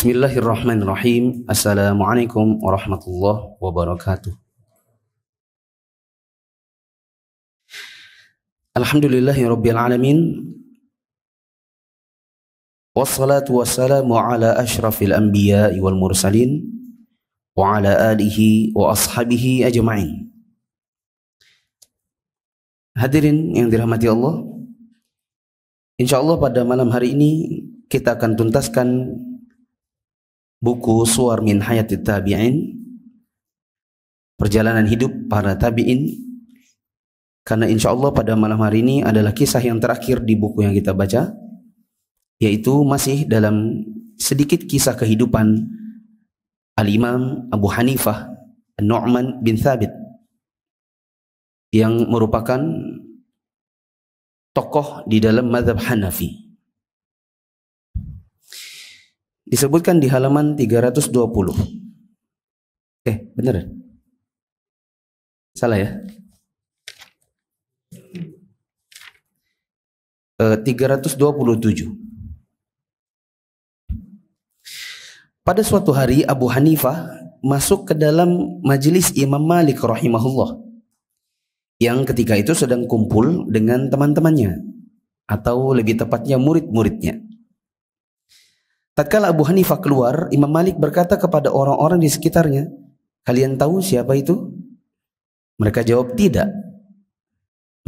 Bismillahirrahmanirrahim. Assalamualaikum warahmatullahi wabarakatuh. Alhamdulillahi rabbil alamin. Wassalatu wassalamu ala ashrafil anbiya wal mursalin wa ala alihi wa ashabihi ajma'in. Hadirin yang dirahmati Allah, Insya Allah pada malam hari ini kita akan tuntaskan buku Suar min Hayati Tabi'in perjalanan hidup para tabi'in karena insya Allah pada malam hari ini adalah kisah yang terakhir di buku yang kita baca yaitu masih dalam sedikit kisah kehidupan Al-Imam Abu Hanifah Nu'man bin Thabit yang merupakan tokoh di dalam madhab Hanafi disebutkan di halaman 320. Eh, benar. Ya? Salah ya? E, eh, 327. Pada suatu hari Abu Hanifah masuk ke dalam majelis Imam Malik rahimahullah yang ketika itu sedang kumpul dengan teman-temannya atau lebih tepatnya murid-muridnya. Tatkala Abu Hanifah keluar, Imam Malik berkata kepada orang-orang di sekitarnya, "Kalian tahu siapa itu?" Mereka jawab, "Tidak."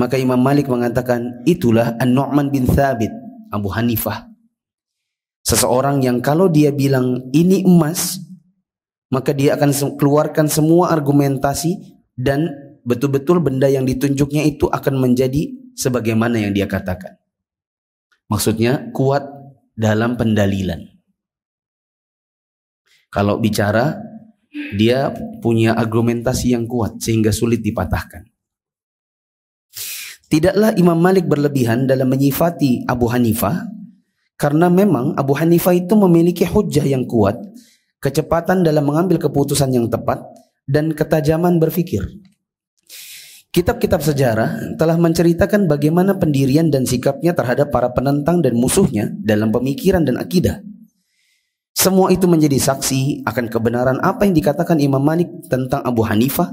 Maka Imam Malik mengatakan, "Itulah An-Nu'man bin Thabit, Abu Hanifah." Seseorang yang kalau dia bilang ini emas, maka dia akan keluarkan semua argumentasi dan betul-betul benda yang ditunjuknya itu akan menjadi sebagaimana yang dia katakan. Maksudnya kuat dalam pendalilan. Kalau bicara, dia punya argumentasi yang kuat sehingga sulit dipatahkan. Tidaklah Imam Malik berlebihan dalam menyifati Abu Hanifah karena memang Abu Hanifah itu memiliki hujah yang kuat, kecepatan dalam mengambil keputusan yang tepat, dan ketajaman berpikir. Kitab-kitab sejarah telah menceritakan bagaimana pendirian dan sikapnya terhadap para penentang dan musuhnya dalam pemikiran dan akidah. Semua itu menjadi saksi akan kebenaran apa yang dikatakan Imam Malik tentang Abu Hanifah.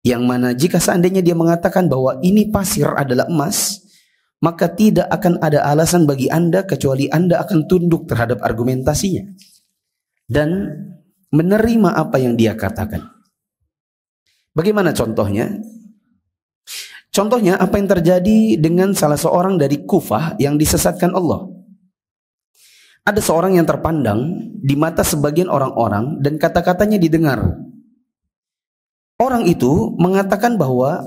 Yang mana jika seandainya dia mengatakan bahwa ini pasir adalah emas, maka tidak akan ada alasan bagi Anda kecuali Anda akan tunduk terhadap argumentasinya. Dan menerima apa yang dia katakan. Bagaimana contohnya? Contohnya apa yang terjadi dengan salah seorang dari Kufah yang disesatkan Allah. Ada seorang yang terpandang di mata sebagian orang-orang dan kata-katanya didengar. Orang itu mengatakan bahwa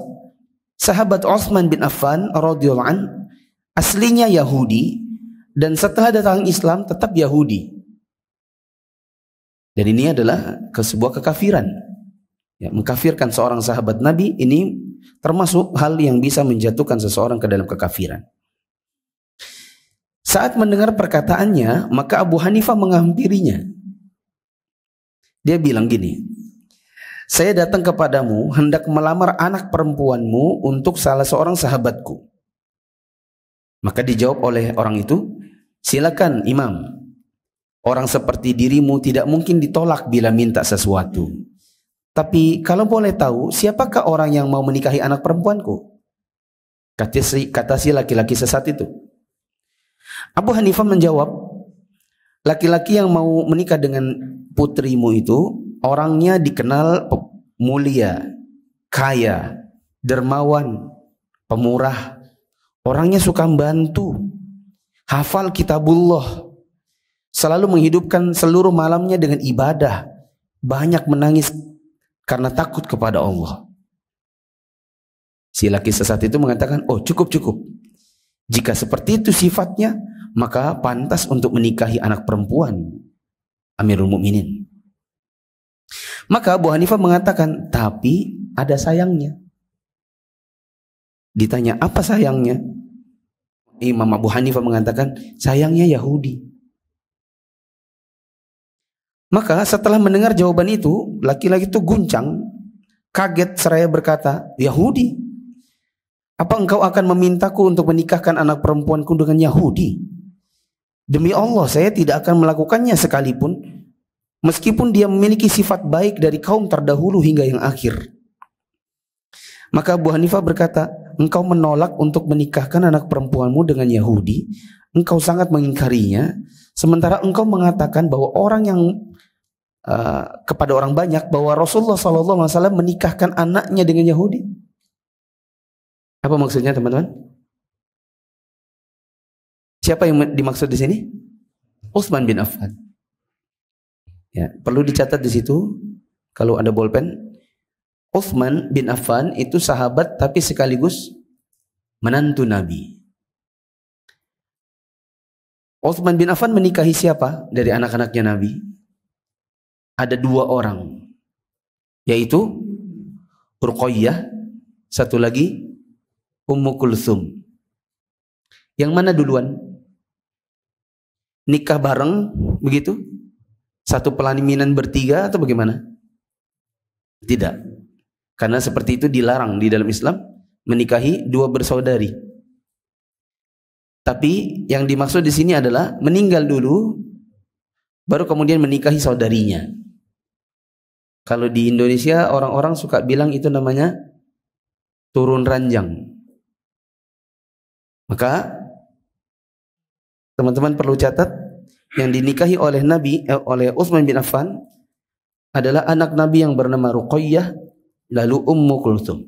sahabat Osman bin Affan radhiyallahu an aslinya Yahudi dan setelah datang Islam tetap Yahudi. Dan ini adalah ke sebuah kekafiran. Ya, mengkafirkan seorang sahabat Nabi ini termasuk hal yang bisa menjatuhkan seseorang ke dalam kekafiran. Saat mendengar perkataannya, maka Abu Hanifah menghampirinya. Dia bilang gini, saya datang kepadamu hendak melamar anak perempuanmu untuk salah seorang sahabatku. Maka dijawab oleh orang itu, silakan imam. Orang seperti dirimu tidak mungkin ditolak bila minta sesuatu. Tapi kalau boleh tahu, siapakah orang yang mau menikahi anak perempuanku? Kata si, kata si laki-laki sesat itu. Abu Hanifah menjawab, laki-laki yang mau menikah dengan putrimu itu orangnya dikenal mulia, kaya, dermawan, pemurah, orangnya suka membantu, hafal kitabullah, selalu menghidupkan seluruh malamnya dengan ibadah, banyak menangis karena takut kepada Allah. Si laki sesat itu mengatakan, "Oh, cukup, cukup. Jika seperti itu sifatnya, maka pantas untuk menikahi anak perempuan Amirul Mukminin. Maka Abu Hanifah mengatakan, tapi ada sayangnya. Ditanya apa sayangnya? Imam Abu Hanifah mengatakan, sayangnya Yahudi. Maka setelah mendengar jawaban itu, laki-laki itu guncang, kaget seraya berkata, Yahudi? Apa engkau akan memintaku untuk menikahkan anak perempuanku dengan Yahudi? Demi Allah, saya tidak akan melakukannya sekalipun, meskipun dia memiliki sifat baik dari kaum terdahulu hingga yang akhir. Maka Abu Hanifah berkata, engkau menolak untuk menikahkan anak perempuanmu dengan Yahudi, engkau sangat mengingkarinya, sementara engkau mengatakan bahwa orang yang uh, kepada orang banyak bahwa Rasulullah SAW menikahkan anaknya dengan Yahudi. Apa maksudnya teman-teman? Siapa yang dimaksud di sini? Utsman bin Affan. Ya, perlu dicatat di situ kalau ada bolpen. Utsman bin Affan itu sahabat tapi sekaligus menantu Nabi. Utsman bin Affan menikahi siapa dari anak-anaknya Nabi? Ada dua orang, yaitu Ruqayyah, satu lagi Ummu Kulsum. Yang mana duluan? nikah bareng begitu? Satu pelaminan bertiga atau bagaimana? Tidak. Karena seperti itu dilarang di dalam Islam menikahi dua bersaudari. Tapi yang dimaksud di sini adalah meninggal dulu baru kemudian menikahi saudarinya. Kalau di Indonesia orang-orang suka bilang itu namanya turun ranjang. Maka Teman-teman perlu catat yang dinikahi oleh Nabi eh, oleh Utsman bin Affan adalah anak Nabi yang bernama Ruqayyah lalu Ummu Kulthum.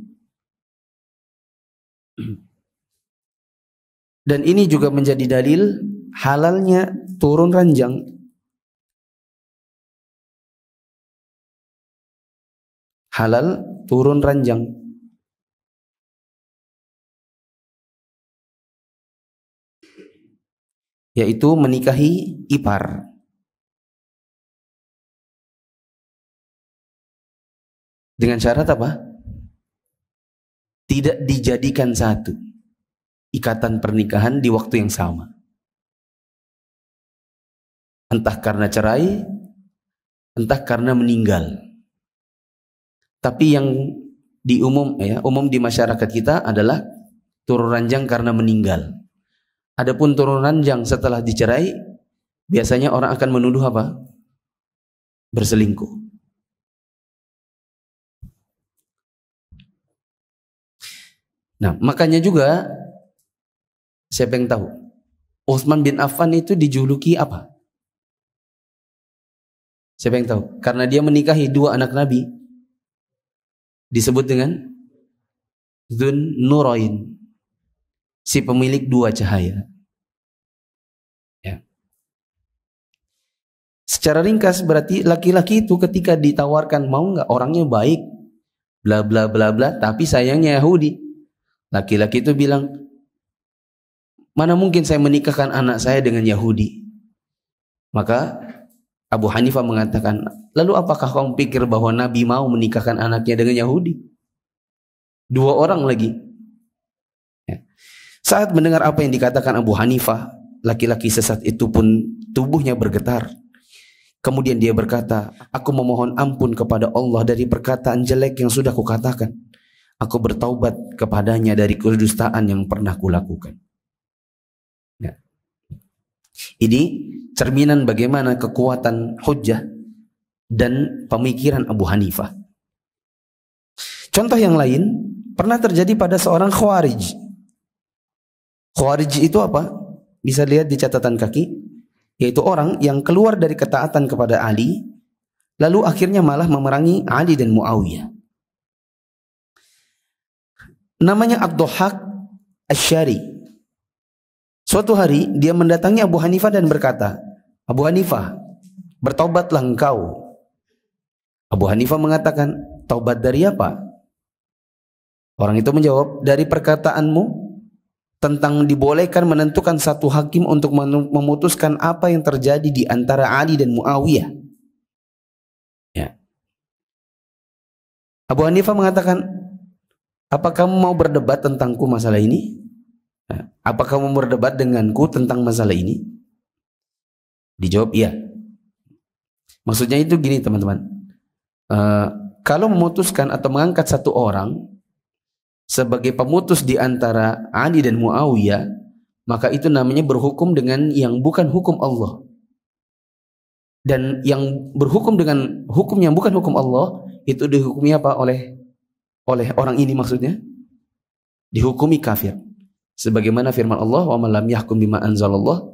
Dan ini juga menjadi dalil halalnya turun ranjang. Halal turun ranjang. yaitu menikahi ipar. Dengan syarat apa? Tidak dijadikan satu ikatan pernikahan di waktu yang sama. Entah karena cerai, entah karena meninggal. Tapi yang di umum ya, umum di masyarakat kita adalah turun ranjang karena meninggal. Adapun turunan yang setelah dicerai, biasanya orang akan menuduh apa? Berselingkuh. Nah, makanya juga siapa yang tahu? Utsman bin Affan itu dijuluki apa? Siapa yang tahu? Karena dia menikahi dua anak Nabi. Disebut dengan Zun Nurain si pemilik dua cahaya. Ya. Secara ringkas berarti laki-laki itu ketika ditawarkan mau nggak orangnya baik, bla bla bla bla, tapi sayangnya Yahudi. Laki-laki itu bilang, mana mungkin saya menikahkan anak saya dengan Yahudi? Maka Abu Hanifah mengatakan, lalu apakah kamu pikir bahwa Nabi mau menikahkan anaknya dengan Yahudi? Dua orang lagi. Ya. Saat mendengar apa yang dikatakan Abu Hanifah, laki-laki sesat itu pun tubuhnya bergetar. Kemudian dia berkata, aku memohon ampun kepada Allah dari perkataan jelek yang sudah kukatakan. Aku bertaubat kepadanya dari kedustaan yang pernah kulakukan. Ya. Ini cerminan bagaimana kekuatan hujah dan pemikiran Abu Hanifah. Contoh yang lain pernah terjadi pada seorang khawarij Khawarij itu apa? Bisa lihat di catatan kaki, yaitu orang yang keluar dari ketaatan kepada Ali, lalu akhirnya malah memerangi Ali dan Muawiyah. Namanya Abduhak Asyari. Suatu hari dia mendatangi Abu Hanifah dan berkata, Abu Hanifah, bertobatlah engkau. Abu Hanifah mengatakan, taubat dari apa? Orang itu menjawab, dari perkataanmu tentang dibolehkan menentukan satu hakim untuk memutuskan apa yang terjadi di antara Ali dan Muawiyah. Ya. Abu Hanifah mengatakan, apa kamu mau berdebat tentangku masalah ini? Ya. Apa kamu berdebat denganku tentang masalah ini? Dijawab iya. Maksudnya itu gini teman-teman. Uh, kalau memutuskan atau mengangkat satu orang, sebagai pemutus di antara Ali dan Muawiyah, maka itu namanya berhukum dengan yang bukan hukum Allah. Dan yang berhukum dengan hukum yang bukan hukum Allah itu dihukumi apa oleh oleh orang ini maksudnya? Dihukumi kafir. Sebagaimana firman Allah, "Wa malam yahkum bima anzalallah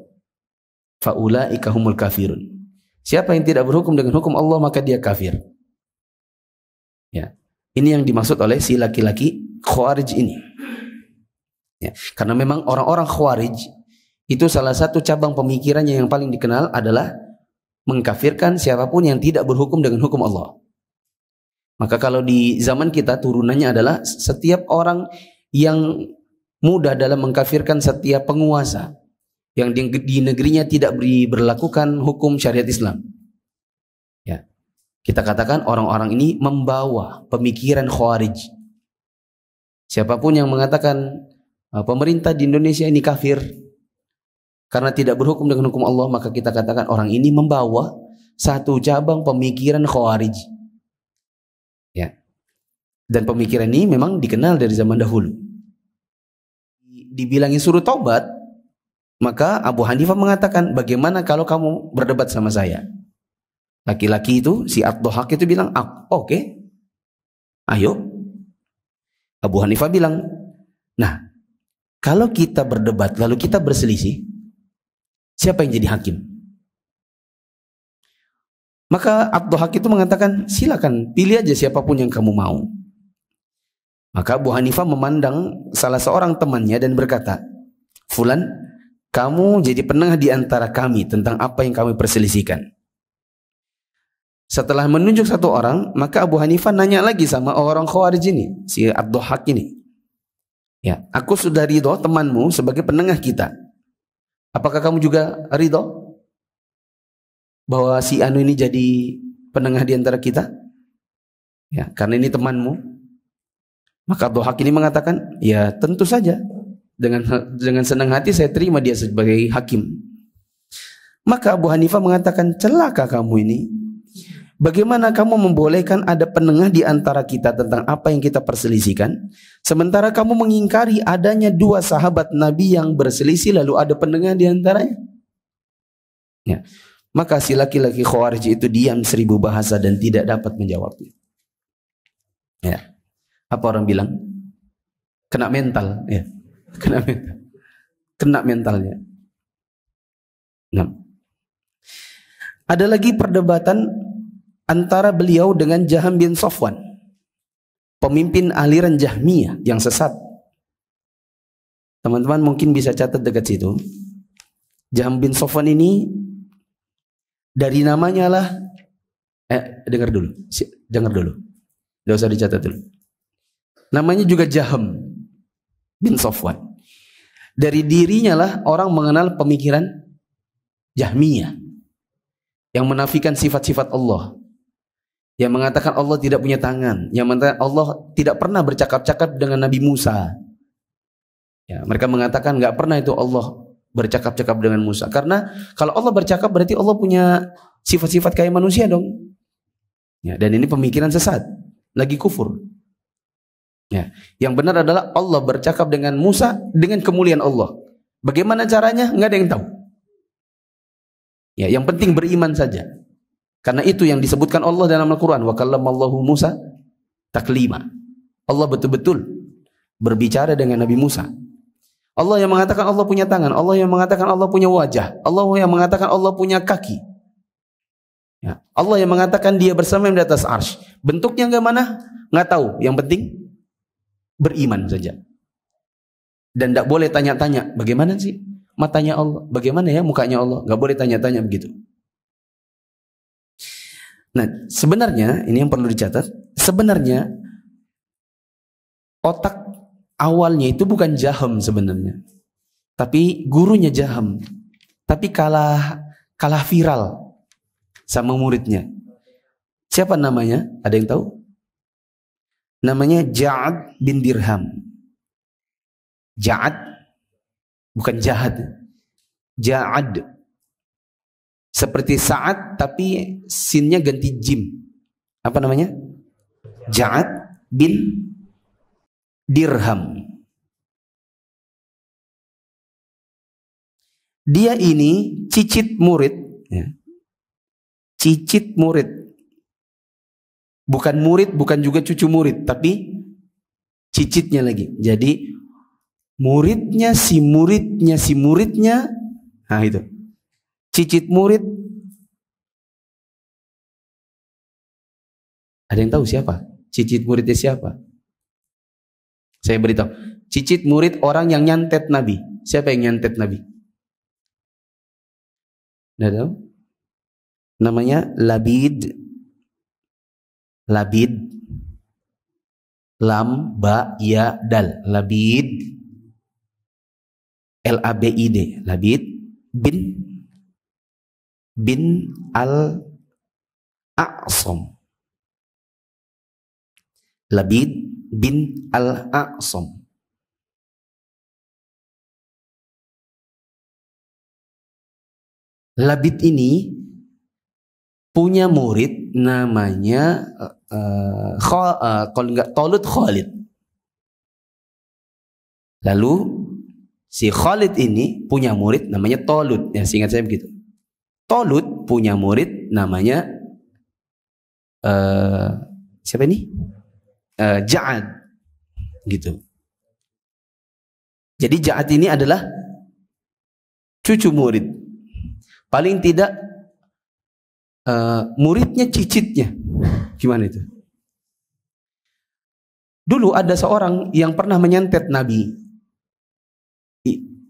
faulaika humul kafirun." Siapa yang tidak berhukum dengan hukum Allah maka dia kafir. Ya. Ini yang dimaksud oleh si laki-laki Khawarij ini. Ya, karena memang orang-orang Khawarij itu salah satu cabang pemikirannya yang paling dikenal adalah mengkafirkan siapapun yang tidak berhukum dengan hukum Allah. Maka kalau di zaman kita turunannya adalah setiap orang yang mudah dalam mengkafirkan setiap penguasa yang di, di negerinya tidak diberlakukan hukum syariat Islam. Kita katakan orang-orang ini membawa pemikiran khawarij. Siapapun yang mengatakan eh, pemerintah di Indonesia ini kafir karena tidak berhukum dengan hukum Allah, maka kita katakan orang ini membawa satu cabang pemikiran khawarij. Ya. Dan pemikiran ini memang dikenal dari zaman dahulu. Dibilangin suruh taubat, maka Abu Hanifah mengatakan, "Bagaimana kalau kamu berdebat sama saya?" Laki-laki itu, si Abdul itu bilang, ah, oke, okay. ayo. Abu Hanifah bilang, nah, kalau kita berdebat, lalu kita berselisih, siapa yang jadi hakim? Maka Abdul itu mengatakan, silakan pilih aja siapapun yang kamu mau. Maka Abu Hanifah memandang salah seorang temannya dan berkata, Fulan, kamu jadi penengah di antara kami tentang apa yang kami perselisihkan. Setelah menunjuk satu orang, maka Abu Hanifah nanya lagi sama orang Khawarij ini, si Abdul Haq ini. Ya, aku sudah ridho temanmu sebagai penengah kita. Apakah kamu juga ridho bahwa si Anu ini jadi penengah di antara kita? Ya, karena ini temanmu. Maka Abdul Haq ini mengatakan, ya tentu saja. Dengan dengan senang hati saya terima dia sebagai hakim. Maka Abu Hanifah mengatakan, celaka kamu ini. Bagaimana kamu membolehkan ada penengah di antara kita tentang apa yang kita perselisihkan? Sementara kamu mengingkari adanya dua sahabat Nabi yang berselisih lalu ada penengah di antaranya. Ya. Maka si laki-laki khawarij itu diam seribu bahasa dan tidak dapat menjawabnya. Ya. Apa orang bilang? Kena mental. Ya. Kena mental. Kena mentalnya. Nah. Ada lagi perdebatan antara beliau dengan Jaham bin Sofwan, pemimpin aliran Jahmiyah yang sesat. Teman-teman mungkin bisa catat dekat situ. Jaham bin Sofwan ini dari namanya lah eh dengar dulu. Dengar dulu. Tidak usah dicatat dulu. Namanya juga Jaham bin Sofwan. Dari dirinya lah orang mengenal pemikiran Jahmiyah yang menafikan sifat-sifat Allah yang mengatakan Allah tidak punya tangan, yang mengatakan Allah tidak pernah bercakap-cakap dengan Nabi Musa. Ya, mereka mengatakan nggak pernah itu Allah bercakap-cakap dengan Musa. Karena kalau Allah bercakap berarti Allah punya sifat-sifat kayak manusia dong. Ya, dan ini pemikiran sesat, lagi kufur. Ya, yang benar adalah Allah bercakap dengan Musa dengan kemuliaan Allah. Bagaimana caranya? Nggak ada yang tahu. Ya, yang penting beriman saja. Karena itu yang disebutkan Allah dalam Al-Quran. Wa kallamallahu Musa taklima. Allah betul-betul berbicara dengan Nabi Musa. Allah yang mengatakan Allah punya tangan. Allah yang mengatakan Allah punya wajah. Allah yang mengatakan Allah punya kaki. Ya. Allah yang mengatakan dia bersama di atas arsh. Bentuknya nggak mana? Nggak tahu. Yang penting beriman saja. Dan tidak boleh tanya-tanya. Bagaimana sih matanya Allah? Bagaimana ya mukanya Allah? Nggak boleh tanya-tanya begitu. Nah, sebenarnya ini yang perlu dicatat, sebenarnya otak awalnya itu bukan jaham sebenarnya. Tapi gurunya jaham. Tapi kalah kalah viral sama muridnya. Siapa namanya? Ada yang tahu? Namanya Ja'ad bin Dirham. Ja'ad bukan jahat. Ja'ad seperti saat tapi sinnya ganti jim. Apa namanya? jahat bin dirham. Dia ini cicit murid. Ya. Cicit murid. Bukan murid, bukan juga cucu murid. Tapi cicitnya lagi. Jadi muridnya si muridnya si muridnya. Nah itu. Cicit murid. Ada yang tahu siapa? Cicit muridnya siapa? Saya beritahu. Cicit murid orang yang nyantet Nabi. Siapa yang nyantet Nabi? tahu? Namanya Labid. Labid. Lam, ba, ya, dal. Labid. L-A-B-I-D. Labid bin bin Al-A'sam. Labid bin Al-A'sam. Labid ini punya murid namanya uh, eh, eh, khol, uh, eh, kalau nggak Tolut Khalid. Lalu si Khalid ini punya murid namanya Tolut. Ya, seingat saya begitu. Tolut punya murid namanya uh, siapa ini? Uh, Ja'ad gitu. Jadi Ja'ad ini adalah cucu murid. Paling tidak uh, muridnya cicitnya. Gimana itu? Dulu ada seorang yang pernah menyantet Nabi.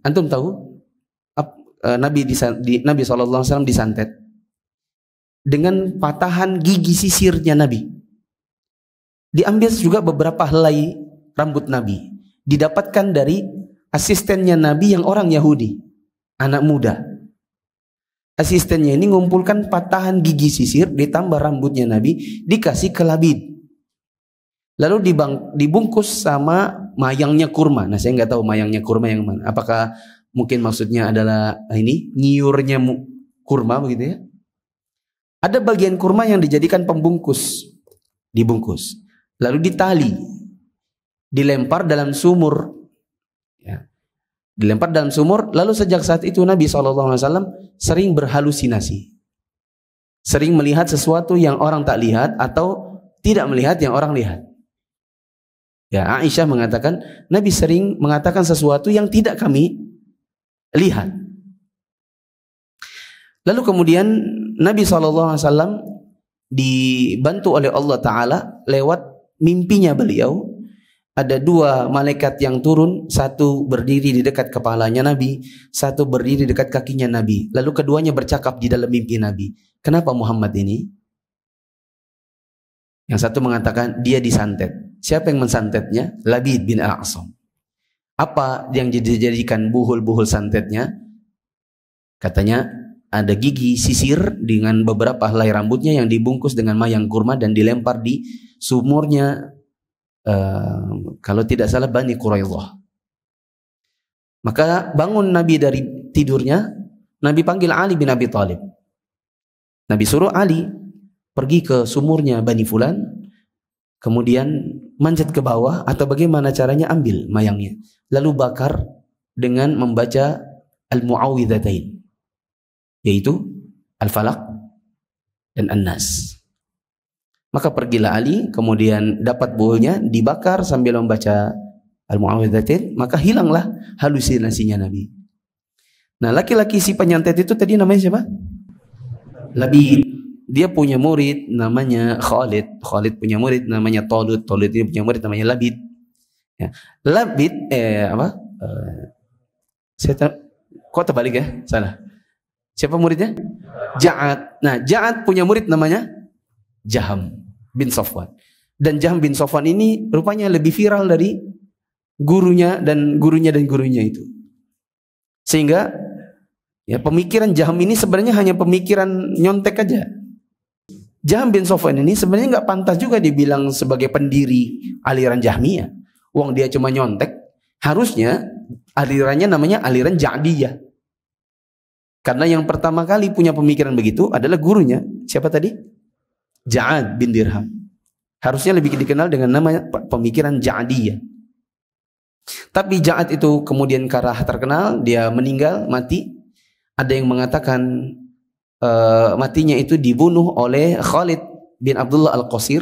Antum tahu? uh, Nabi di, di Nabi SAW disantet dengan patahan gigi sisirnya Nabi. Diambil juga beberapa helai rambut Nabi. Didapatkan dari asistennya Nabi yang orang Yahudi, anak muda. Asistennya ini mengumpulkan patahan gigi sisir ditambah rambutnya Nabi dikasih ke labid. Lalu dibungkus sama mayangnya kurma. Nah saya nggak tahu mayangnya kurma yang mana. Apakah mungkin maksudnya adalah eh, ini nyiurnya kurma begitu ya. Ada bagian kurma yang dijadikan pembungkus, dibungkus, lalu ditali, dilempar dalam sumur, ya. dilempar dalam sumur. Lalu sejak saat itu Nabi saw sering berhalusinasi, sering melihat sesuatu yang orang tak lihat atau tidak melihat yang orang lihat. Ya, Aisyah mengatakan Nabi sering mengatakan sesuatu yang tidak kami lihat. Lalu kemudian Nabi SAW dibantu oleh Allah Ta'ala lewat mimpinya beliau. Ada dua malaikat yang turun, satu berdiri di dekat kepalanya Nabi, satu berdiri dekat kakinya Nabi. Lalu keduanya bercakap di dalam mimpi Nabi. Kenapa Muhammad ini? Yang satu mengatakan dia disantet. Siapa yang mensantetnya? Labid bin Al-Aqsam. Apa yang dijadikan buhul-buhul santetnya? Katanya ada gigi sisir dengan beberapa helai rambutnya yang dibungkus dengan mayang kurma dan dilempar di sumurnya uh, kalau tidak salah Bani Quraidah. Maka bangun Nabi dari tidurnya, Nabi panggil Ali bin Abi Thalib. Nabi suruh Ali pergi ke sumurnya Bani Fulan, kemudian manjat ke bawah atau bagaimana caranya ambil mayangnya lalu bakar dengan membaca al-muawwidhatain yaitu al falak dan an-nas maka pergilah Ali kemudian dapat buahnya dibakar sambil membaca al-muawwidhatain maka hilanglah halusinasinya Nabi nah laki-laki si penyantet itu tadi namanya siapa Labid dia punya murid namanya Khalid. Khalid punya murid namanya Tolut. Tolut ini punya murid namanya Labid. Ya. Labid eh apa? Eh, saya ter... kok terbalik ya? Salah. Siapa muridnya? Ja'ad. Nah, Ja'ad punya murid namanya Jaham bin Sofwan. Dan Jaham bin Sofwan ini rupanya lebih viral dari gurunya dan gurunya dan gurunya itu. Sehingga ya pemikiran Jaham ini sebenarnya hanya pemikiran nyontek aja Jaham bin Sofwan ini sebenarnya nggak pantas juga dibilang sebagai pendiri aliran Jahmiyah. Uang dia cuma nyontek. Harusnya alirannya namanya aliran Ja'diyah. Karena yang pertama kali punya pemikiran begitu adalah gurunya. Siapa tadi? Ja'ad bin Dirham. Harusnya lebih dikenal dengan nama pemikiran Ja'diyah. Tapi Ja'ad itu kemudian karah terkenal, dia meninggal, mati. Ada yang mengatakan Eh, matinya itu dibunuh oleh Khalid bin Abdullah Al-Qasir,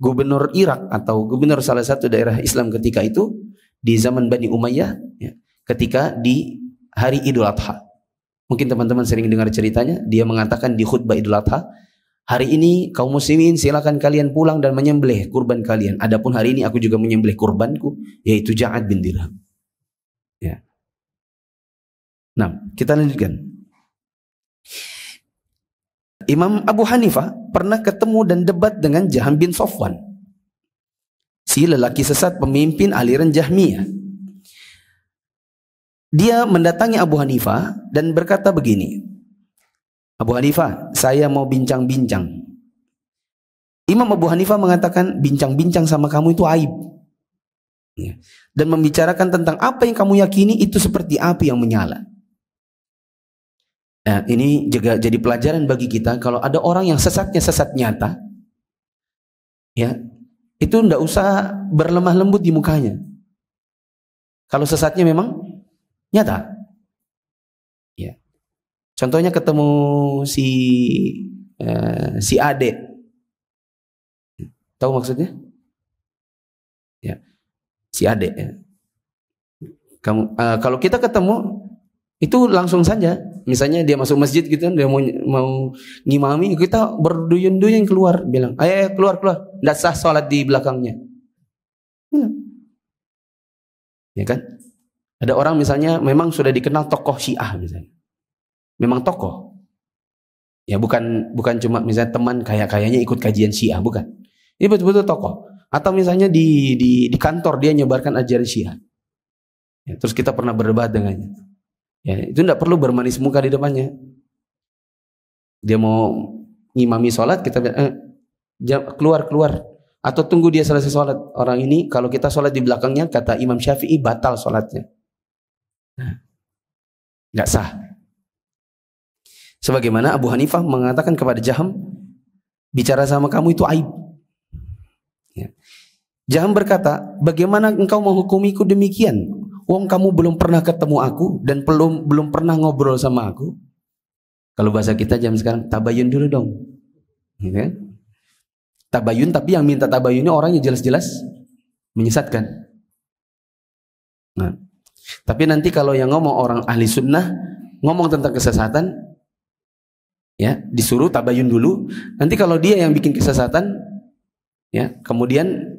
gubernur Irak atau gubernur salah satu daerah Islam ketika itu di zaman Bani Umayyah ya, ketika di hari Idul Adha. Mungkin teman-teman sering dengar ceritanya, dia mengatakan di khutbah Idul Adha, hari ini kaum muslimin silakan kalian pulang dan menyembelih kurban kalian. Adapun hari ini aku juga menyembelih kurbanku yaitu Ja'ad bin Dirham. Ya. Nah, kita lanjutkan. Imam Abu Hanifah pernah ketemu dan debat dengan Jaham bin Sofwan. Si lelaki sesat pemimpin aliran Jahmiyah. Dia mendatangi Abu Hanifah dan berkata begini. Abu Hanifah, saya mau bincang-bincang. Imam Abu Hanifah mengatakan bincang-bincang sama kamu itu aib. Ya. Dan membicarakan tentang apa yang kamu yakini itu seperti api yang menyala. Nah, ini juga jadi pelajaran bagi kita kalau ada orang yang sesatnya sesat nyata, ya itu ndak usah berlemah lembut di mukanya. Kalau sesatnya memang nyata. Ya. Contohnya ketemu si uh, si Ade. Tahu maksudnya? Ya. Si Ade ya. Kamu uh, kalau kita ketemu itu langsung saja. Misalnya dia masuk masjid gitu kan, dia mau mau ngimami, kita berduyun-duyun keluar bilang, "Ayo keluar keluar, tidak sah salat di belakangnya." Bilang. Ya kan? Ada orang misalnya memang sudah dikenal tokoh Syiah misalnya. Memang tokoh. Ya bukan bukan cuma misalnya teman kayak kayaknya ikut kajian Syiah, bukan. Ini betul-betul tokoh. Atau misalnya di di di kantor dia nyebarkan ajaran Syiah. Ya, terus kita pernah berdebat dengannya. Ya, itu tidak perlu bermanis muka di depannya. Dia mau ngimami sholat, kita eh, keluar keluar atau tunggu dia selesai sholat. Orang ini kalau kita sholat di belakangnya kata Imam Syafi'i batal sholatnya. Nah, nggak sah. Sebagaimana Abu Hanifah mengatakan kepada Jaham, bicara sama kamu itu aib. Ya. Jaham berkata, bagaimana engkau menghukumiku demikian? Wong kamu belum pernah ketemu aku dan belum belum pernah ngobrol sama aku. Kalau bahasa kita jam sekarang tabayun dulu dong. Ya Tabayun tapi yang minta tabayunnya orangnya jelas-jelas menyesatkan. Nah, tapi nanti kalau yang ngomong orang ahli sunnah ngomong tentang kesesatan, ya disuruh tabayun dulu. Nanti kalau dia yang bikin kesesatan, ya kemudian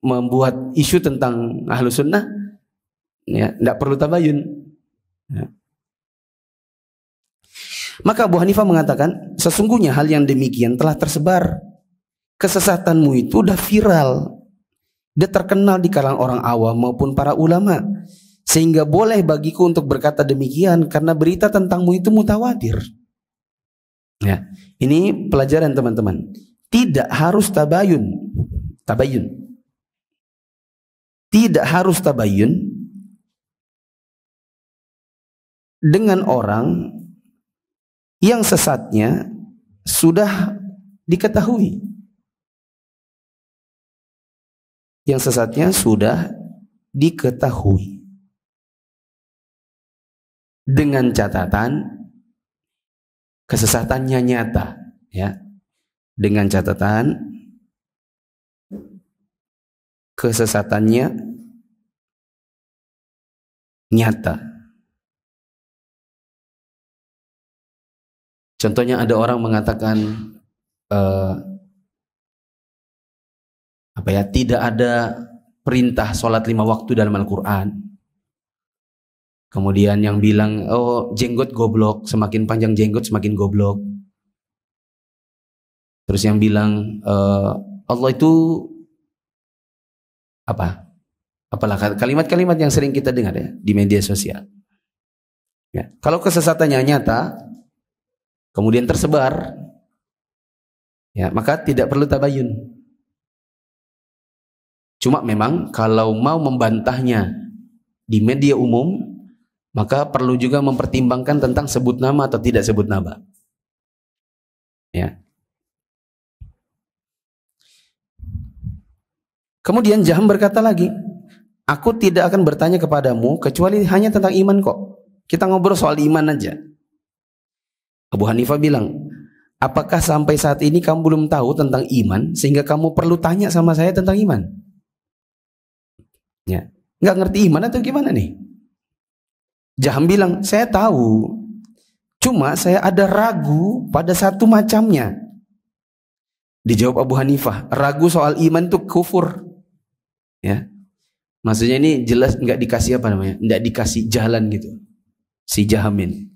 membuat isu tentang ahli sunnah, Ya, tidak perlu tabayun. Ya. Maka Abu Hanifah mengatakan, sesungguhnya hal yang demikian telah tersebar. Kesesatanmu itu sudah viral. Dia terkenal di kalangan orang awam maupun para ulama. Sehingga boleh bagiku untuk berkata demikian karena berita tentangmu itu mutawatir. Ya, ini pelajaran teman-teman. Tidak harus tabayun. Tabayun. Tidak harus tabayun dengan orang yang sesatnya sudah diketahui. Yang sesatnya sudah diketahui. Dengan catatan kesesatannya nyata, ya. Dengan catatan kesesatannya nyata. Contohnya ada orang mengatakan uh, apa ya tidak ada perintah sholat lima waktu dalam Al-Quran. Kemudian yang bilang oh jenggot goblok semakin panjang jenggot semakin goblok. Terus yang bilang uh, Allah itu apa? Apalah kalimat-kalimat yang sering kita dengar ya di media sosial. Ya. Kalau kesesatannya nyata, kemudian tersebar, ya maka tidak perlu tabayun. Cuma memang kalau mau membantahnya di media umum, maka perlu juga mempertimbangkan tentang sebut nama atau tidak sebut nama. Ya. Kemudian Jaham berkata lagi, aku tidak akan bertanya kepadamu kecuali hanya tentang iman kok. Kita ngobrol soal iman aja. Abu Hanifah bilang, apakah sampai saat ini kamu belum tahu tentang iman sehingga kamu perlu tanya sama saya tentang iman? Ya, nggak ngerti iman atau gimana nih? Jaham bilang, saya tahu, cuma saya ada ragu pada satu macamnya. Dijawab Abu Hanifah, ragu soal iman itu kufur. Ya, maksudnya ini jelas nggak dikasih apa namanya, nggak dikasih jalan gitu. Si Jahamin.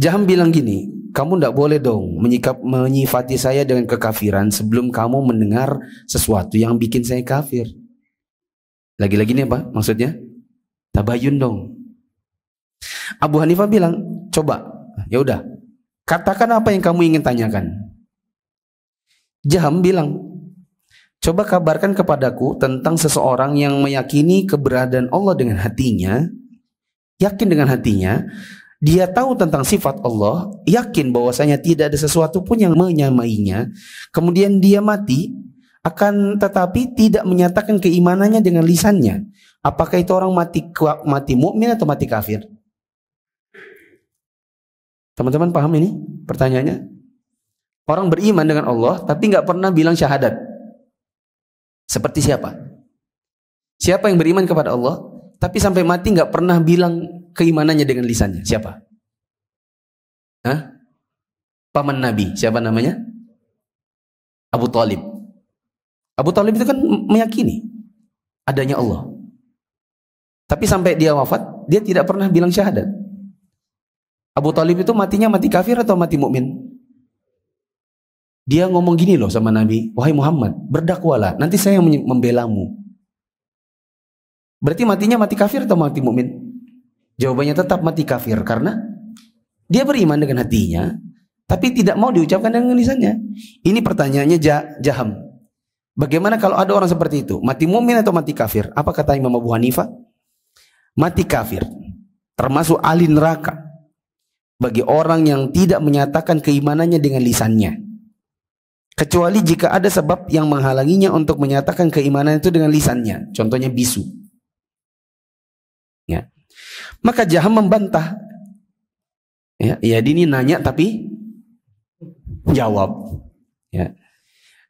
Jaham bilang gini, kamu tidak boleh dong menyikap menyifati saya dengan kekafiran sebelum kamu mendengar sesuatu yang bikin saya kafir. Lagi-lagi nih apa maksudnya? Tabayun dong. Abu Hanifah bilang, coba, ya udah, katakan apa yang kamu ingin tanyakan. Jaham bilang, coba kabarkan kepadaku tentang seseorang yang meyakini keberadaan Allah dengan hatinya, yakin dengan hatinya, dia tahu tentang sifat Allah, yakin bahwasanya tidak ada sesuatu pun yang menyamainya, kemudian dia mati, akan tetapi tidak menyatakan keimanannya dengan lisannya. Apakah itu orang mati mati mukmin atau mati kafir? Teman-teman paham ini pertanyaannya? Orang beriman dengan Allah tapi nggak pernah bilang syahadat. Seperti siapa? Siapa yang beriman kepada Allah tapi sampai mati nggak pernah bilang keimanannya dengan lisannya? Siapa? Hah? Paman Nabi, siapa namanya? Abu Talib. Abu Talib itu kan meyakini adanya Allah. Tapi sampai dia wafat, dia tidak pernah bilang syahadat. Abu Talib itu matinya mati kafir atau mati mukmin? Dia ngomong gini loh sama Nabi, wahai Muhammad, berdakwalah, nanti saya yang membelamu. Berarti matinya mati kafir atau mati mukmin? Jawabannya tetap mati kafir karena dia beriman dengan hatinya tapi tidak mau diucapkan dengan lisannya. Ini pertanyaannya jah jaham. Bagaimana kalau ada orang seperti itu? Mati mumin atau mati kafir? Apa kata Imam Abu Hanifah? Mati kafir. Termasuk ahli neraka. Bagi orang yang tidak menyatakan keimanannya dengan lisannya. Kecuali jika ada sebab yang menghalanginya untuk menyatakan keimanan itu dengan lisannya. Contohnya bisu. Ya. Maka Jaham membantah. Ya, ya ini nanya tapi jawab. Ya.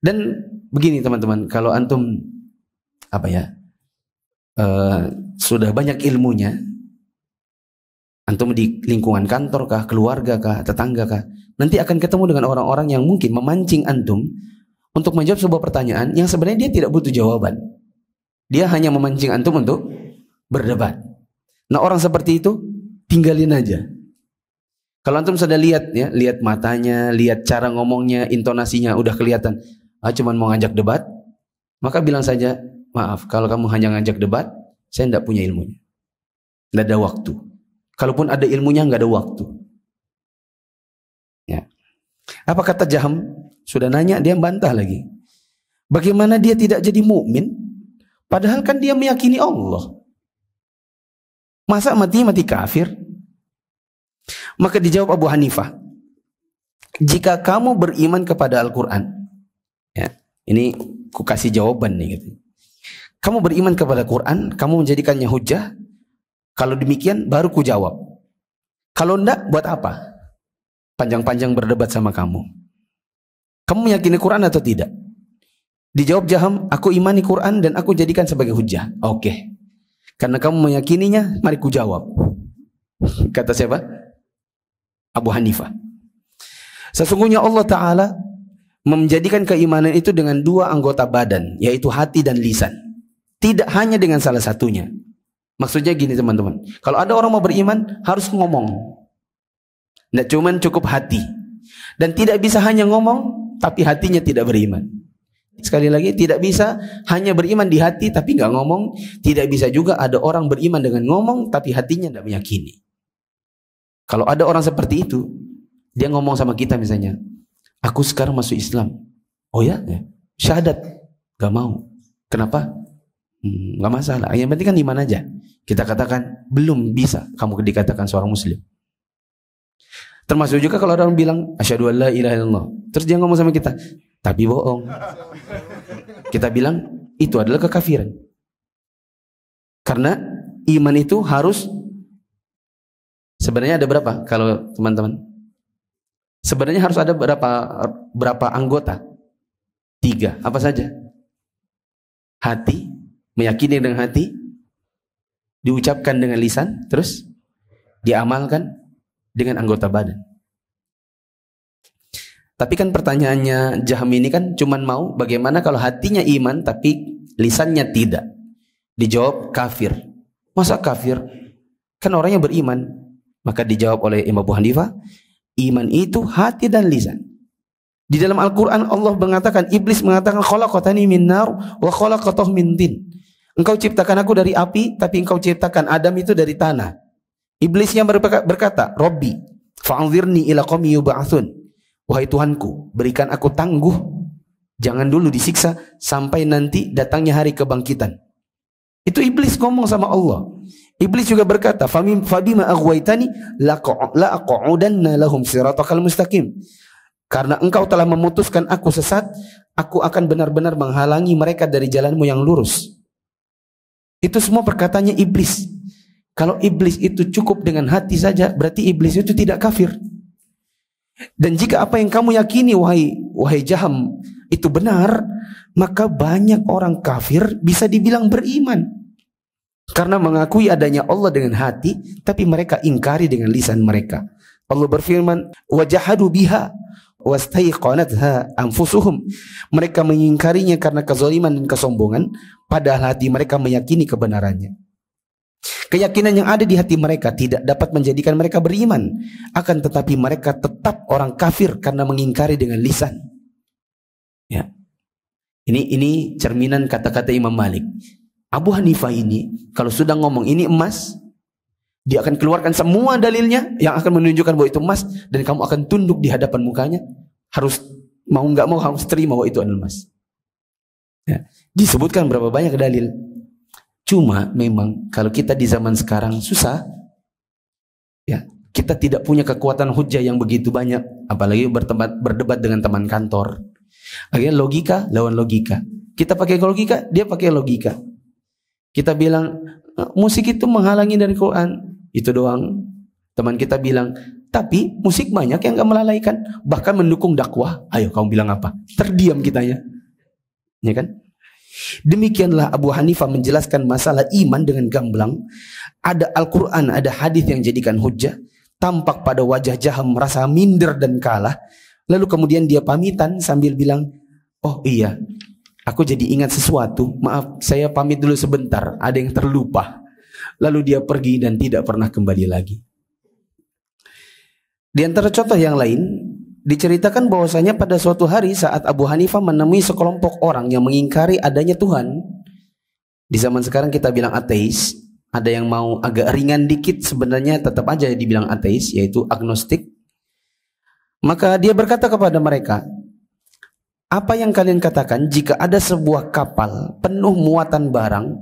Dan begini teman-teman, kalau antum apa ya uh, sudah banyak ilmunya, antum di lingkungan kantor kah, keluarga kah, tetangga kah, nanti akan ketemu dengan orang-orang yang mungkin memancing antum untuk menjawab sebuah pertanyaan yang sebenarnya dia tidak butuh jawaban. Dia hanya memancing antum untuk berdebat. Nah orang seperti itu tinggalin aja. Kalau antum sudah lihat ya, lihat matanya, lihat cara ngomongnya, intonasinya udah kelihatan. Ah cuman mau ngajak debat, maka bilang saja, maaf kalau kamu hanya ngajak debat, saya tidak punya ilmunya. Tidak ada waktu. Kalaupun ada ilmunya nggak ada waktu. Ya. Apa kata Jaham? Sudah nanya dia bantah lagi. Bagaimana dia tidak jadi mukmin? Padahal kan dia meyakini Allah. Masa mati mati kafir? Maka dijawab Abu Hanifah, jika kamu beriman kepada Al-Quran, ya, ini ku kasih jawaban nih. Gitu. Kamu beriman kepada Quran, kamu menjadikannya hujah. Kalau demikian, baru ku jawab. Kalau ndak buat apa? Panjang-panjang berdebat sama kamu. Kamu meyakini Quran atau tidak? Dijawab Jaham, aku imani Quran dan aku jadikan sebagai hujah. Oke. Okay. Karena kamu meyakininya, mari ku jawab. Kata siapa? Abu Hanifah. Sesungguhnya Allah Ta'ala menjadikan keimanan itu dengan dua anggota badan, yaitu hati dan lisan. Tidak hanya dengan salah satunya. Maksudnya gini teman-teman, kalau ada orang mau beriman harus ngomong. Tidak cuman cukup hati. Dan tidak bisa hanya ngomong, tapi hatinya tidak beriman. Sekali lagi tidak bisa hanya beriman di hati tapi nggak ngomong. Tidak bisa juga ada orang beriman dengan ngomong tapi hatinya tidak meyakini. Kalau ada orang seperti itu, dia ngomong sama kita misalnya, aku sekarang masuk Islam. Oh ya, ya. syahadat nggak mau. Kenapa? Hmm, nggak hmm, masalah. Yang penting kan iman aja. Kita katakan belum bisa kamu dikatakan seorang muslim. Termasuk juga kalau orang bilang asyhadu alla ilaha illallah. Terus dia ngomong sama kita, tapi bohong. Kita bilang itu adalah kekafiran. Karena iman itu harus sebenarnya ada berapa kalau teman-teman? Sebenarnya harus ada berapa berapa anggota? Tiga. Apa saja? Hati, meyakini dengan hati, diucapkan dengan lisan, terus diamalkan dengan anggota badan. Tapi kan pertanyaannya Jahmi ini kan cuman mau bagaimana kalau hatinya iman tapi lisannya tidak. Dijawab kafir. Masa kafir? Kan orangnya beriman. Maka dijawab oleh Imam Abu Hanifah, iman itu hati dan lisan. Di dalam Al-Quran Allah mengatakan, Iblis mengatakan, khalaqatani min nar wa khalaqatah min din. Engkau ciptakan aku dari api, tapi engkau ciptakan Adam itu dari tanah. Iblis yang berkata, Robbi, fa'anzirni ila qawmi yuba'athun. Wahai Tuhanku, berikan aku tangguh. Jangan dulu disiksa sampai nanti datangnya hari kebangkitan. Itu iblis ngomong sama Allah. Iblis juga berkata, "Famim fabima aghwaytani laqa'udanna lahum siratal mustaqim." Karena engkau telah memutuskan aku sesat, aku akan benar-benar menghalangi mereka dari jalanmu yang lurus. Itu semua perkataannya iblis. Kalau iblis itu cukup dengan hati saja, berarti iblis itu tidak kafir. Dan jika apa yang kamu yakini wahai wahai Jaham itu benar, maka banyak orang kafir bisa dibilang beriman. Karena mengakui adanya Allah dengan hati, tapi mereka ingkari dengan lisan mereka. Allah berfirman, wajahadu biha wastaiqanatha anfusuhum. Mereka mengingkarinya karena kezaliman dan kesombongan, padahal hati mereka meyakini kebenarannya. Keyakinan yang ada di hati mereka tidak dapat menjadikan mereka beriman. Akan tetapi mereka tetap orang kafir karena mengingkari dengan lisan. Ya. Ini ini cerminan kata-kata Imam Malik. Abu Hanifah ini kalau sudah ngomong ini emas, dia akan keluarkan semua dalilnya yang akan menunjukkan bahwa itu emas dan kamu akan tunduk di hadapan mukanya harus mau nggak mau harus terima bahwa itu adalah emas. Ya. Disebutkan berapa banyak dalil Cuma memang kalau kita di zaman sekarang susah, ya kita tidak punya kekuatan hujah yang begitu banyak, apalagi bertempat, berdebat dengan teman kantor. Akhirnya logika lawan logika. Kita pakai logika, dia pakai logika. Kita bilang eh, musik itu menghalangi dari Quran, itu doang. Teman kita bilang, tapi musik banyak yang gak melalaikan, bahkan mendukung dakwah. Ayo kamu bilang apa? Terdiam kitanya, ya kan? Demikianlah Abu Hanifah menjelaskan masalah iman dengan gamblang. Ada Al-Quran, ada hadis yang jadikan hujah. Tampak pada wajah Jaham merasa minder dan kalah. Lalu kemudian dia pamitan sambil bilang, oh iya, aku jadi ingat sesuatu. Maaf, saya pamit dulu sebentar. Ada yang terlupa. Lalu dia pergi dan tidak pernah kembali lagi. Di antara contoh yang lain, Diceritakan bahwasanya pada suatu hari saat Abu Hanifah menemui sekelompok orang yang mengingkari adanya Tuhan. Di zaman sekarang kita bilang ateis, ada yang mau agak ringan dikit sebenarnya tetap aja dibilang ateis yaitu agnostik. Maka dia berkata kepada mereka, "Apa yang kalian katakan jika ada sebuah kapal penuh muatan barang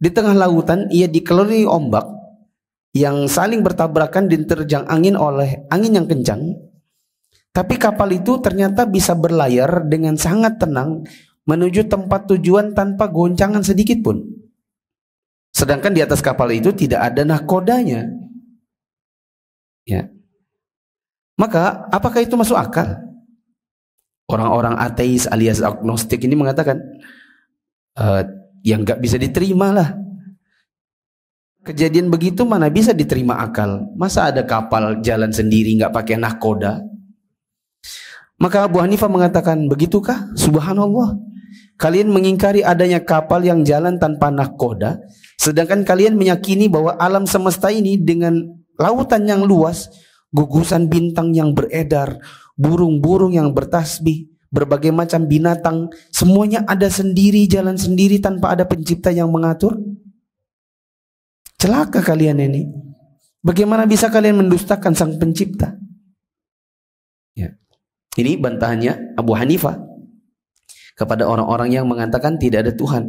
di tengah lautan ia dikelilingi ombak yang saling bertabrakan diterjang angin oleh angin yang kencang?" Tapi kapal itu ternyata bisa berlayar dengan sangat tenang menuju tempat tujuan tanpa goncangan sedikit pun. Sedangkan di atas kapal itu tidak ada nahkodanya. Ya. Maka apakah itu masuk akal? Orang-orang ateis alias agnostik ini mengatakan e, yang nggak bisa diterima lah. Kejadian begitu mana bisa diterima akal? Masa ada kapal jalan sendiri nggak pakai nahkoda? Maka Abu Hanifah mengatakan, begitukah? Subhanallah. Kalian mengingkari adanya kapal yang jalan tanpa nakoda, sedangkan kalian meyakini bahwa alam semesta ini dengan lautan yang luas, gugusan bintang yang beredar, burung-burung yang bertasbih, berbagai macam binatang, semuanya ada sendiri, jalan sendiri tanpa ada pencipta yang mengatur. Celaka kalian ini. Bagaimana bisa kalian mendustakan sang pencipta? Ini bantahannya Abu Hanifah kepada orang-orang yang mengatakan tidak ada Tuhan.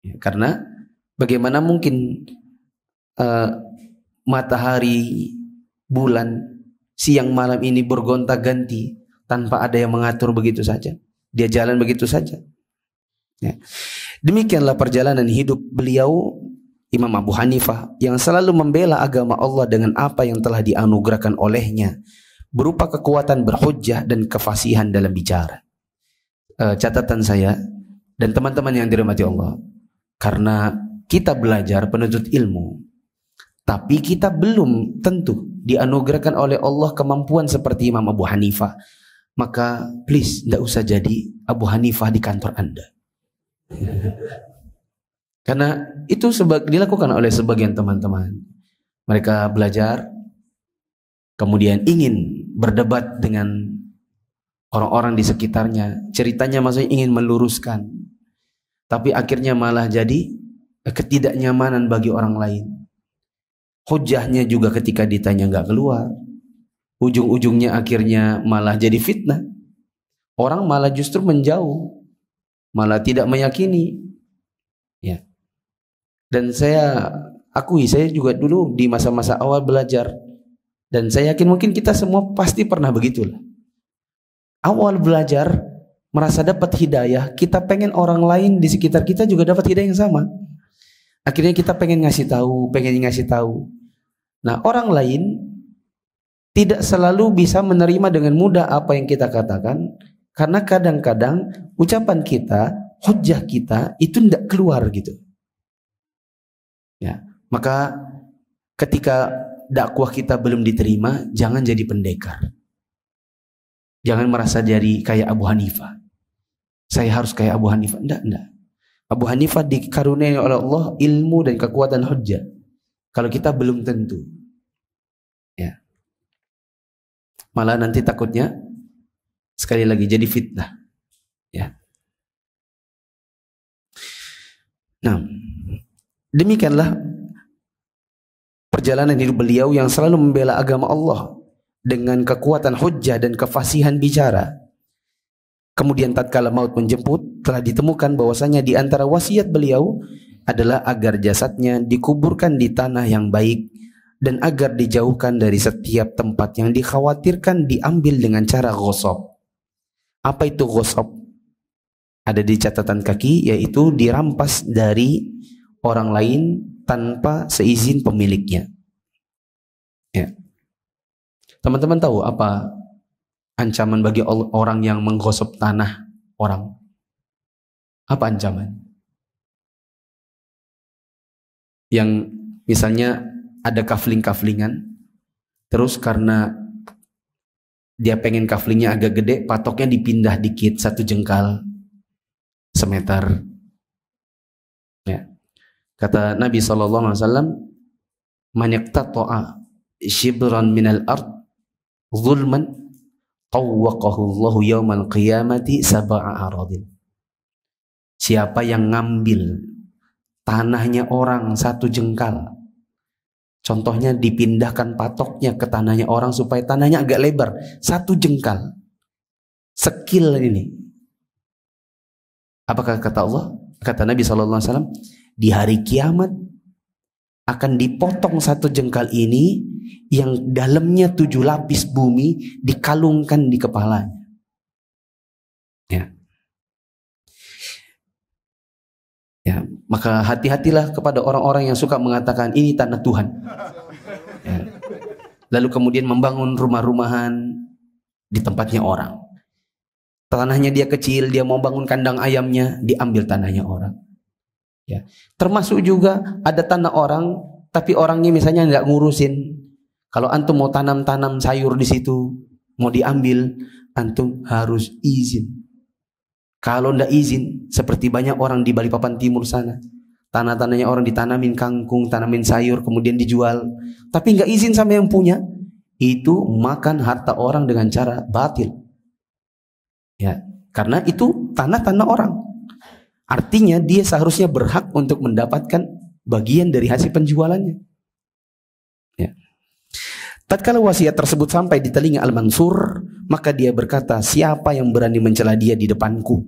Ya, karena bagaimana mungkin uh, matahari, bulan, siang malam ini bergonta-ganti tanpa ada yang mengatur begitu saja. Dia jalan begitu saja. Ya. Demikianlah perjalanan hidup beliau Imam Abu Hanifah yang selalu membela agama Allah dengan apa yang telah dianugerahkan olehnya berupa kekuatan berhujjah dan kefasihan dalam bicara. E, catatan saya dan teman-teman yang dirahmati Allah, karena kita belajar penuntut ilmu, tapi kita belum tentu dianugerahkan oleh Allah kemampuan seperti Imam Abu Hanifah. Maka please tidak usah jadi Abu Hanifah di kantor Anda. Karena itu dilakukan oleh sebagian teman-teman. Mereka belajar kemudian ingin berdebat dengan orang-orang di sekitarnya. Ceritanya maksudnya ingin meluruskan. Tapi akhirnya malah jadi ketidaknyamanan bagi orang lain. Hujahnya juga ketika ditanya nggak keluar. Ujung-ujungnya akhirnya malah jadi fitnah. Orang malah justru menjauh. Malah tidak meyakini. Ya. Dan saya akui, saya juga dulu di masa-masa awal belajar dan saya yakin mungkin kita semua pasti pernah begitulah. Awal belajar merasa dapat hidayah, kita pengen orang lain di sekitar kita juga dapat hidayah yang sama. Akhirnya kita pengen ngasih tahu, pengen ngasih tahu. Nah, orang lain tidak selalu bisa menerima dengan mudah apa yang kita katakan karena kadang-kadang ucapan kita, hujah kita itu tidak keluar gitu. Ya, maka ketika dakwah kita belum diterima, jangan jadi pendekar. Jangan merasa jadi kayak Abu Hanifah. Saya harus kayak Abu Hanifah. Enggak, enggak. Abu Hanifah dikaruniai oleh Allah ilmu dan kekuatan hujjah. Kalau kita belum tentu. Ya. Malah nanti takutnya sekali lagi jadi fitnah. Ya. Nah, demikianlah perjalanan hidup beliau yang selalu membela agama Allah dengan kekuatan hujah dan kefasihan bicara. Kemudian tatkala maut menjemput, telah ditemukan bahwasanya di antara wasiat beliau adalah agar jasadnya dikuburkan di tanah yang baik dan agar dijauhkan dari setiap tempat yang dikhawatirkan diambil dengan cara gosok. Apa itu gosok? Ada di catatan kaki yaitu dirampas dari orang lain tanpa seizin pemiliknya. Ya. Teman-teman tahu apa ancaman bagi orang yang menggosok tanah orang? Apa ancaman? Yang misalnya ada kafling-kaflingan, terus karena dia pengen kaflingnya agak gede, patoknya dipindah dikit satu jengkal, semeter. Ya. Kata Nabi Shallallahu Alaihi Wasallam, manyakta toa shibran minal ard zulman tawwaqahu Allah yaumal qiyamati sab'a aradin. Siapa yang ngambil tanahnya orang satu jengkal. Contohnya dipindahkan patoknya ke tanahnya orang supaya tanahnya agak lebar, satu jengkal. Sekil ini. Apakah kata Allah? Kata Nabi Sallallahu Alaihi Wasallam di hari kiamat akan dipotong satu jengkal ini yang dalamnya tujuh lapis bumi dikalungkan di kepalanya. Ya. Ya, maka hati-hatilah kepada orang-orang yang suka mengatakan ini tanah Tuhan. Ya. Lalu kemudian membangun rumah-rumahan di tempatnya orang. Tanahnya dia kecil, dia mau bangun kandang ayamnya, diambil tanahnya orang. Ya. Termasuk juga ada tanah orang, tapi orangnya misalnya nggak ngurusin kalau antum mau tanam-tanam sayur di situ, mau diambil, antum harus izin. Kalau ndak izin, seperti banyak orang di Bali Papan Timur sana, tanah-tanahnya orang ditanamin kangkung, tanamin sayur, kemudian dijual, tapi nggak izin sama yang punya, itu makan harta orang dengan cara batil. Ya, karena itu tanah-tanah orang. Artinya dia seharusnya berhak untuk mendapatkan bagian dari hasil penjualannya. Tatkala wasiat tersebut sampai di telinga Al-Mansur, maka dia berkata, siapa yang berani mencela dia di depanku?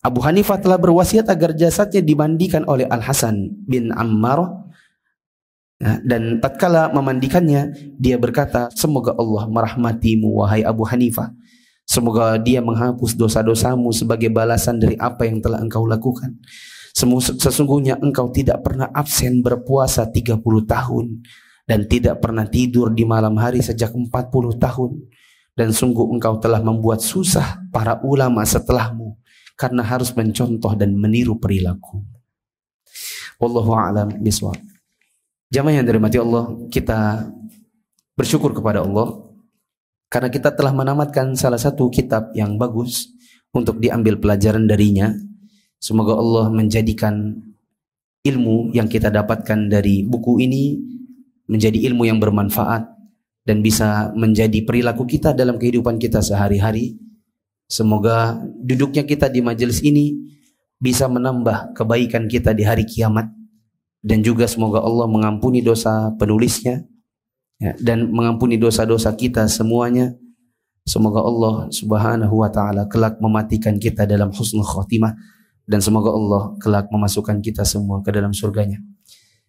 Abu Hanifah telah berwasiat agar jasadnya dimandikan oleh Al-Hasan bin Ammar ya, dan tatkala memandikannya dia berkata semoga Allah merahmatimu wahai Abu Hanifah semoga dia menghapus dosa-dosamu sebagai balasan dari apa yang telah engkau lakukan sesungguhnya engkau tidak pernah absen berpuasa 30 tahun dan tidak pernah tidur di malam hari sejak 40 tahun dan sungguh engkau telah membuat susah para ulama setelahmu karena harus mencontoh dan meniru perilaku. Wallahu a'lam bishawab. Jamaah yang dirahmati Allah, kita bersyukur kepada Allah karena kita telah menamatkan salah satu kitab yang bagus untuk diambil pelajaran darinya. Semoga Allah menjadikan ilmu yang kita dapatkan dari buku ini menjadi ilmu yang bermanfaat dan bisa menjadi perilaku kita dalam kehidupan kita sehari-hari. Semoga duduknya kita di majelis ini bisa menambah kebaikan kita di hari kiamat dan juga semoga Allah mengampuni dosa penulisnya ya, dan mengampuni dosa-dosa kita semuanya. Semoga Allah Subhanahu wa taala kelak mematikan kita dalam husnul khotimah dan semoga Allah kelak memasukkan kita semua ke dalam surganya.